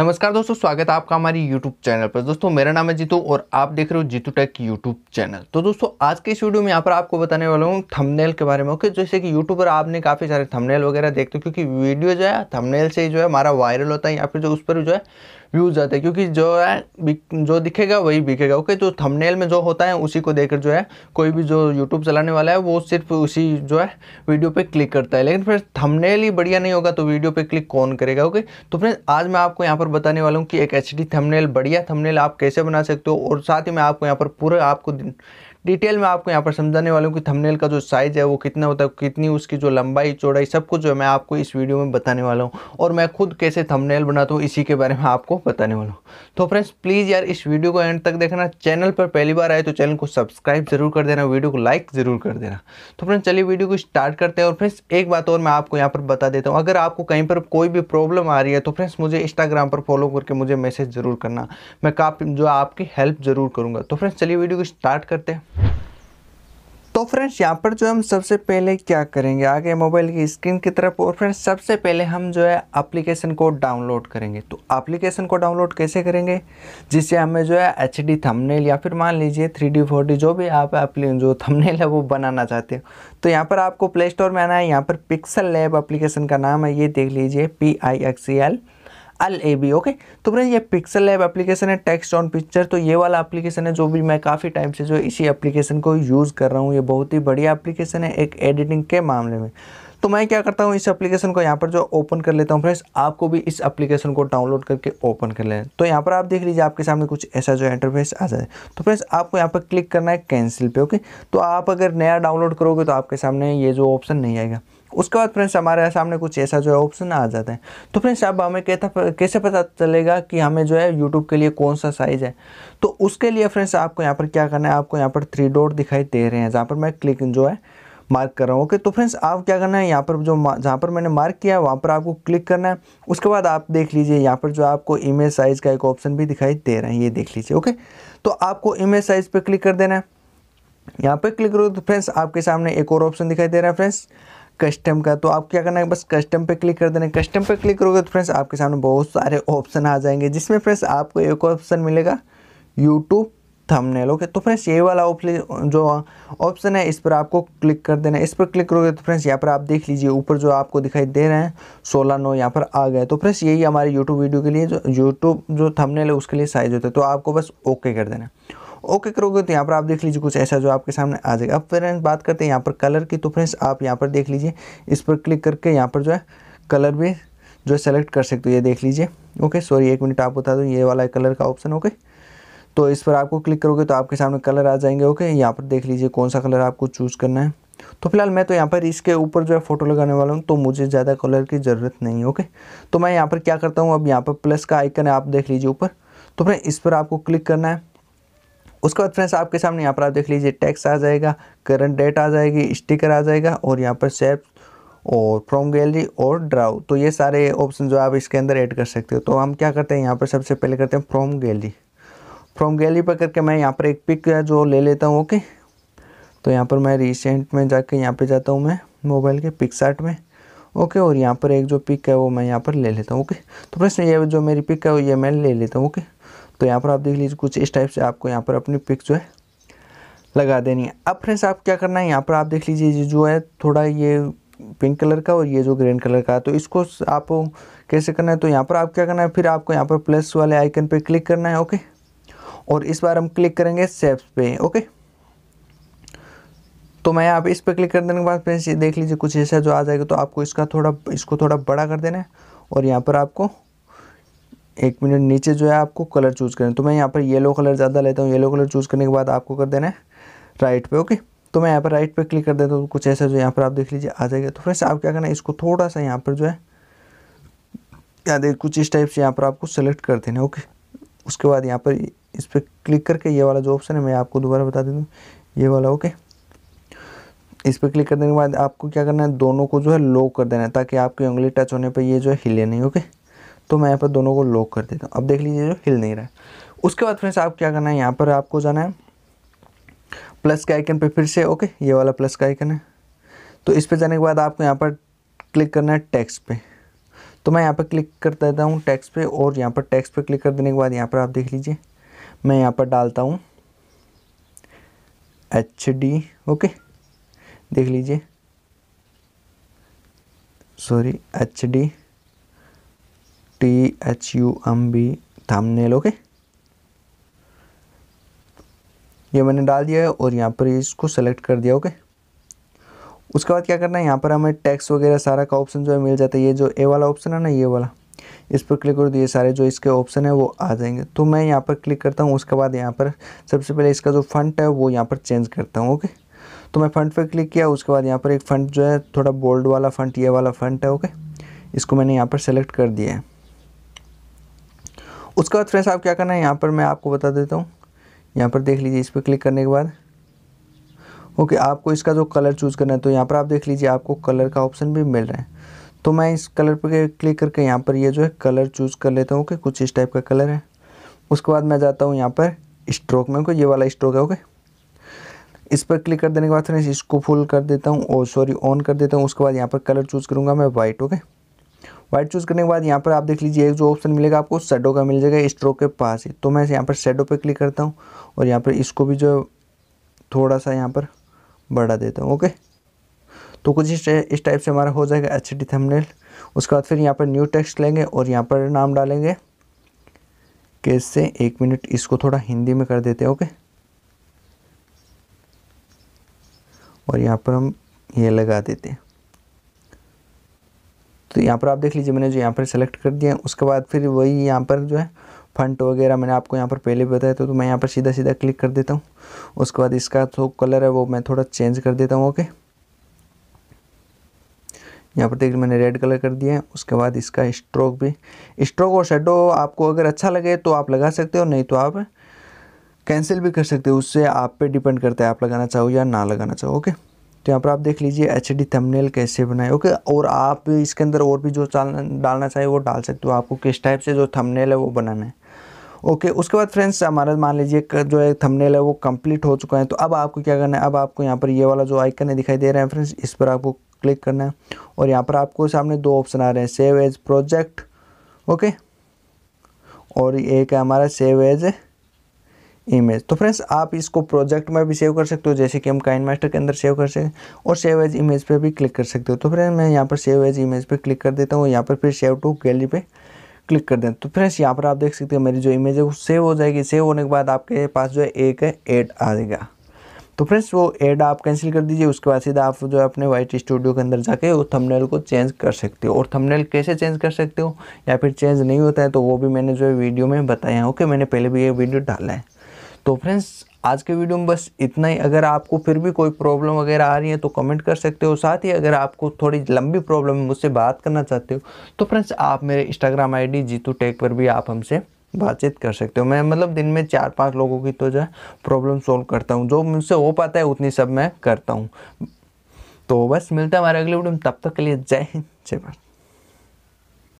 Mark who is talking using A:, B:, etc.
A: नमस्कार दोस्तों स्वागत है आपका हमारी यूट्यूब चैनल पर दोस्तों मेरा नाम है जीतू और आप देख रहे हो जीतू टेक यूट्यूब चैनल तो दोस्तों आज के इस वीडियो में यहाँ पर आपको बताने वाला हूँ थंबनेल के बारे में ओके जैसे कि यूट्यूब पर आपने काफ़ी सारे थंबनेल वगैरह देखते हो क्योंकि वीडियो जो है थंबनेल से ही जो है हमारा वायरल होता है या फिर जो उस पर जो है व्यूज़ आते हैं क्योंकि जो है जो दिखेगा वही बिकेगा ओके तो थंबनेल में जो होता है उसी को देखकर जो है कोई भी जो यूट्यूब चलाने वाला है वो सिर्फ उसी जो है वीडियो पे क्लिक करता है लेकिन फिर थंबनेल ही बढ़िया नहीं होगा तो वीडियो पे क्लिक कौन करेगा ओके तो फिर आज मैं आपको यहाँ पर बताने वाला हूँ कि एक एच थंबनेल बढ़िया थंबनेल आप कैसे बना सकते हो और साथ ही मैं आपको यहाँ पर पूरे आपको डिटेल में आपको यहाँ पर समझाने वाला हूँ कि थंबनेल का जो साइज़ है वो कितना होता है कितनी उसकी जो लंबाई चौड़ाई सब कुछ जो मैं आपको इस वीडियो में बताने वाला हूँ और मैं खुद कैसे थंबनेल बनाता हूँ इसी के बारे में आपको बताने वाला हूँ तो फ्रेंड्स प्लीज़ यार इस वीडियो को एंड तक देखना चैनल पर पहली बार आए तो चैनल को सब्सक्राइब जरूर कर देना वीडियो को लाइक ज़रूर कर देना तो फ्रेंड्स चलिए वीडियो को स्टार्ट करते हैं और फ्रेंड्स एक बात और मैं आपको यहाँ पर बता देता हूँ अगर आपको कहीं पर कोई भी प्रॉब्लम आ रही है तो फ्रेंड्स मुझे इंस्टाग्राम पर फॉलो करके मुझे मैसेज ज़रूर करना मैं काफ़ी जो आपकी हेल्प ज़रूर करूँगा तो फ्रेंड्स चलिए वीडियो को स्टार्ट करते हैं तो फ्रेंड्स यहाँ पर जो हम सबसे पहले क्या करेंगे आगे मोबाइल की स्क्रीन की तरफ और फ्रेंड्स सबसे पहले हम जो है एप्लीकेशन को डाउनलोड करेंगे तो एप्लीकेशन को डाउनलोड कैसे करेंगे जिससे हमें जो है एच डी थंबनेल या फिर मान लीजिए थ्री डी फोर डी जो भी आप जो थंबनेल है वो बनाना चाहते हो तो यहाँ पर आपको प्ले स्टोर में आना है यहाँ पर पिक्सल लैब अप्लीकेशन का नाम है ये देख लीजिए P I X L L A B okay तो फ्रेंड ये पिक्सल लैब एप्लीकेशन है टेक्स्ट ऑन पिक्चर तो ये वाला एप्लीकेशन है जो भी मैं काफ़ी टाइम से जो इसी एप्लीकेशन को यूज़ कर रहा हूँ ये बहुत ही बढ़िया एप्लीकेशन है एक एडिटिंग के मामले में तो मैं क्या करता हूँ इस एप्लीकेशन को यहाँ पर जो ओपन कर लेता हूँ फ्रेंड्स आपको भी इस एप्लीकेशन को डाउनलोड करके ओपन कर लेना तो यहाँ पर आप देख लीजिए आपके सामने कुछ ऐसा जो इंटरफेस आ जाए तो फ्रेंड्स आपको यहाँ पर क्लिक करना है कैंसिल पे ओके तो आप अगर नया डाउनलोड करोगे तो आपके सामने ये जो ऑप्शन नहीं आएगा उसके बाद फ्रेंड्स हमारे सामने कुछ ऐसा जो है ऑप्शन आ जाता है तो फ्रेंड्स अब हमें कहता कैसे पता चलेगा कि हमें जो है यूट्यूब के लिए कौन सा साइज़ है तो उसके लिए फ्रेंड्स आपको यहाँ पर क्या करना है आपको यहाँ पर थ्री डॉट दिखाई दे रहे हैं जहाँ पर मैं क्लिक जो है मार्क कर रहा हूँ ओके तो फ्रेंड्स आप क्या करना है यहाँ पर जो जहाँ पर मैंने मार्क किया है वहाँ पर आपको क्लिक करना है उसके बाद आप देख लीजिए यहाँ पर जो आपको इमेज साइज़ का एक ऑप्शन भी दिखाई दे रहा है ये देख लीजिए ओके तो आपको इमेज साइज़ पर क्लिक कर देना है यहाँ पर क्लिक करो तो फ्रेंड्स आपके सामने एक और ऑप्शन दिखाई दे रहा है फ्रेंड्स कस्टम का तो आप क्या करना है बस कस्टम पे क्लिक कर देना है कस्टम पे क्लिक करोगे तो फ्रेंड्स आपके सामने बहुत सारे ऑप्शन आ जाएंगे जिसमें फ्रेंड्स आपको एक ऑप्शन मिलेगा यूट्यूब थंबनेल ओके तो फ्रेंड्स ये वाला जो ऑप्शन है इस पर आपको क्लिक कर देना है इस पर क्लिक करोगे तो फ्रेंड्स यहाँ पर आप देख लीजिए ऊपर जो आपको दिखाई दे रहे हैं सोलह नौ यहाँ पर आ गए तो फ्रेंड्स यही हमारे यूट्यूब वीडियो के लिए जो यूट्यूब जो थंबनेल है उसके लिए साइज होता है तो आपको बस ओके कर देना है ओके करोगे तो यहाँ पर आप देख लीजिए कुछ ऐसा जो आपके सामने आ जाएगा अब फ्रेंड्स बात करते हैं यहाँ पर कलर की तो फ्रेंड्स आप यहाँ पर देख लीजिए इस पर क्लिक करके यहाँ पर जो है कलर भी जो सेलेक्ट कर सकते हो ये देख लीजिए ओके सॉरी एक मिनट आप बता दो ये वाला कलर का ऑप्शन ओके तो इस पर आपको क्लिक करोगे तो आपके सामने कलर आ जाएंगे ओके यहाँ पर देख लीजिए कौन सा कलर आपको चूज़ करना है तो फिलहाल मैं तो यहाँ पर इसके ऊपर जो है फ़ोटो लगाने वाला हूँ तो मुझे ज़्यादा कलर की ज़रूरत नहीं ओके तो मैं यहाँ पर क्या करता हूँ अब यहाँ पर प्लस का आइकन है आप देख लीजिए ऊपर तो फिर इस पर आपको क्लिक करना है उसके बाद फ्रेंड्स आपके सामने यहाँ पर आप देख लीजिए टैक्स आ जाएगा करंट डेट आ जाएगी स्टिकर आ जाएगा और यहाँ पर सेप और फ्रॉम गैलरी और ड्राउ तो ये सारे ऑप्शन जो आप इसके अंदर ऐड कर सकते हो तो हम क्या करते हैं यहाँ पर सबसे पहले करते हैं फ्रॉम गैलरी फ्रॉम गैलरी पर करके मैं यहाँ पर एक पिक जो ले लेता हूँ ओके तो यहाँ पर मैं रिसेंट में जाके यहाँ पे जाता हूँ मैं मोबाइल के पिक्सार्ट में ओके और यहाँ पर एक जो पिक है वो मैं यहाँ पर ले लेता हूँ ओके तो प्रश्न ये जो मेरी पिक है वो ये मैं ले लेता हूँ ओके तो यहाँ पर आप देख लीजिए कुछ इस टाइप से आपको यहाँ पर अपनी पिक जो है लगा देनी है अब फ्रेंड्स आप क्या करना है यहाँ पर आप देख लीजिए ये जो है थोड़ा ये पिंक कलर का और ये जो ग्रीन कलर का तो इसको आप कैसे करना है तो यहाँ पर आप क्या करना है फिर आपको यहाँ पर प्लस वाले आइकन पर क्लिक करना है ओके और इस बार हम क्लिक करेंगे सेप्स पे ओके तो मैं आप इस पर क्लिक कर देने के बाद फ्रेंड्स ये देख लीजिए कुछ ऐसा जो आ जाएगा तो आपको इसका थोड़ा इसको थोड़ा बड़ा कर देना है और यहाँ पर आपको एक मिनट नीचे जो है आपको कलर चूज़ करना तो मैं यहाँ पर येलो कलर ज़्यादा लेता हूँ येलो कलर चूज़ करने के बाद आपको कर देना है राइट पे ओके तो मैं यहाँ पर राइट पे क्लिक कर देता हूँ कुछ ऐसा जो यहाँ पर आप देख लीजिए आ जाएगा तो फ्रेंड्स आप क्या करना है इसको थोड़ा सा यहाँ पर जो है या देख कुछ इस टाइप से यहाँ पर आपको सेलेक्ट कर देना ओके उसके बाद यहाँ पर इस पर क्लिक करके ये वाला जो ऑप्शन है मैं आपको दोबारा बता देता हूँ ये वाला ओके इस पर क्लिक करने के बाद आपको क्या करना है दोनों को जो है लो कर देना है ताकि आपकी उंगली टच होने पर ये जो है हिले नहीं ओके तो मैं यहाँ पर दोनों को लॉक कर देता हूँ अब देख लीजिए जो हिल नहीं रहा है उसके बाद फ्रेंड्स आप क्या करना है यहाँ पर आपको जाना है प्लस के आइकन पे फिर से ओके ये वाला प्लस का आइकन है तो इस पर जाने के बाद आपको यहाँ पर क्लिक करना है टैक्स पे तो मैं यहाँ पर क्लिक कर देता हूँ टैक्स पे और यहाँ पर टैक्स पे क्लिक कर देने के बाद यहाँ पर आप देख लीजिए मैं यहाँ पर डालता हूँ एच डी ओके देख लीजिए sorry H D T H U M B thumbnail okay ये मैंने डाल दिया है और यहाँ पर इसको सेलेक्ट कर दिया ओके उसके बाद क्या करना है यहाँ पर हमें टैक्स वगैरह सारा का ऑप्शन जो है मिल जाता है ये जो ए वाला ऑप्शन है ना ये वाला इस पर क्लिक कर दिए सारे जो इसके ऑप्शन है वो आ जाएंगे तो मैं यहाँ पर क्लिक करता हूँ उसके बाद यहाँ पर सबसे पहले इसका जो फंट है वो यहाँ पर चेंज करता हूँ ओके तो मैं फ़ंड पर क्लिक किया उसके बाद यहाँ पर एक फ़ंड जो है थोड़ा बोल्ड वाला फ़ंड ये वाला फ़ंड है ओके इसको मैंने यहाँ पर सेलेक्ट कर दिया है उसके बाद फ्रेंड्स आप क्या करना है यहाँ पर मैं आपको बता देता हूँ यहाँ पर देख लीजिए इस पर क्लिक करने के बाद ओके आपको इसका जो कलर चूज़ करना है तो यहाँ पर आप देख लीजिए आपको कलर का ऑप्शन भी मिल रहा है तो मैं इस कलर पर क्लिक करके यहाँ पर ये जो है कलर चूज़ कर लेता हूँ ओके कुछ इस टाइप का कलर है उसके बाद मैं जाता हूँ यहाँ पर स्ट्रोक में ओके ये वाला स्ट्रोक है ओके इस पर क्लिक कर देने के बाद फ्रेंड्स इसको फुल कर देता हूँ और सॉरी ऑन कर देता हूँ उसके बाद यहाँ पर कलर चूज़ करूँगा मैं वाइट ओके वाइट चूज़ करने के बाद यहाँ पर आप देख लीजिए एक जो ऑप्शन मिलेगा आपको शेडो का मिल जाएगा स्ट्रोक के पास ही तो मैं यहाँ पर शेडो पे क्लिक करता हूँ और यहाँ पर इसको भी जो थोड़ा सा यहाँ पर बढ़ा देता हूँ ओके तो कुछ इस इस टाइप से हमारा हो जाएगा एच डी थंबनेल उसके बाद फिर यहाँ पर न्यू टेक्स्ट लेंगे और यहाँ पर नाम डालेंगे कैसे एक मिनट इसको थोड़ा हिंदी में कर देते हैं ओके और यहाँ पर हम ये लगा देते हैं तो यहाँ पर आप देख लीजिए मैंने जो यहाँ पर सेलेक्ट कर दिया उसके बाद फिर वही यहाँ पर जो है फंट वगैरह मैंने आपको यहाँ पर पहले बताया था तो मैं यहाँ पर सीधा सीधा क्लिक कर देता हूँ उसके बाद इसका जो कलर है वो मैं थोड़ा चेंज कर देता हूँ ओके यहाँ पर देख मैंने रेड कलर कर दिया है उसके बाद इसका स्ट्रोक भी स्ट्रोक और शेडो आपको अगर अच्छा लगे तो आप लगा सकते हो नहीं तो आप कैंसिल भी कर सकते हो उससे आप पे डिपेंड करता है आप लगाना चाहो या ना लगाना चाहो ओके तो यहाँ पर आप देख लीजिए एच डी थमनेल कैसे बनाए ओके और आप इसके अंदर और भी जो डालना चाहिए वो डाल सकते हो आपको किस टाइप से जो थमनेल है वो बनाना है ओके उसके बाद फ्रेंड्स हमारा मान लीजिए जो है थंबनेल है वो कंप्लीट हो चुका है तो अब आपको क्या करना है अब आपको यहाँ पर ये वाला जो आइकन है दिखाई दे रहा है फ्रेंड्स इस पर आपको क्लिक करना है और यहाँ पर आपको सामने दो ऑप्शन आ रहे हैं सेव एज प्रोजेक्ट ओके और एक है हमारा सेव एज इमेज तो फ्रेंड्स आप इसको प्रोजेक्ट में भी सेव कर सकते हो जैसे कि हम काइन मास्टर के अंदर सेव कर सकते और सेव एज इमेज पे भी क्लिक कर सकते हो तो फ्रेंड्स मैं यहाँ पर सेव एज इमेज पे क्लिक कर देता हूँ यहाँ पर फिर सेव टू गैलरी पे क्लिक कर दें तो फ्रेंड्स यहाँ पर आप देख सकते हो मेरी जो इमेज है वो सेव हो जाएगी सेव होने के बाद आपके पास जो है एक एड आ जाएगा तो फ्रेंड्स वो एड आप कैंसिल कर दीजिए उसके बाद सीधा आप जो है अपने वाइट स्टूडियो के अंदर जाके वो थंबनेल को चेंज कर सकते हो और थंबनेल कैसे चेंज कर सकते हो या फिर चेंज नहीं होता है तो वो भी मैंने जो है वीडियो में बताया ओके मैंने पहले भी ये वीडियो डाला है तो फ्रेंड्स आज के वीडियो में बस इतना ही अगर आपको फिर भी कोई प्रॉब्लम वगैरह आ रही है तो कमेंट कर सकते हो साथ ही अगर आपको थोड़ी लंबी प्रॉब्लम है मुझसे बात करना चाहते हो तो फ्रेंड्स आप मेरे इंस्टाग्राम आईडी जीतू टेक पर भी आप हमसे बातचीत कर सकते हो मैं मतलब दिन में चार पांच लोगों की तो जो है प्रॉब्लम सॉल्व करता हूँ जो मुझसे हो पाता है उतनी सब मैं करता हूँ तो बस मिलता है हमारे अगले वीडियो में तब तक के लिए जय हिंद जय भारत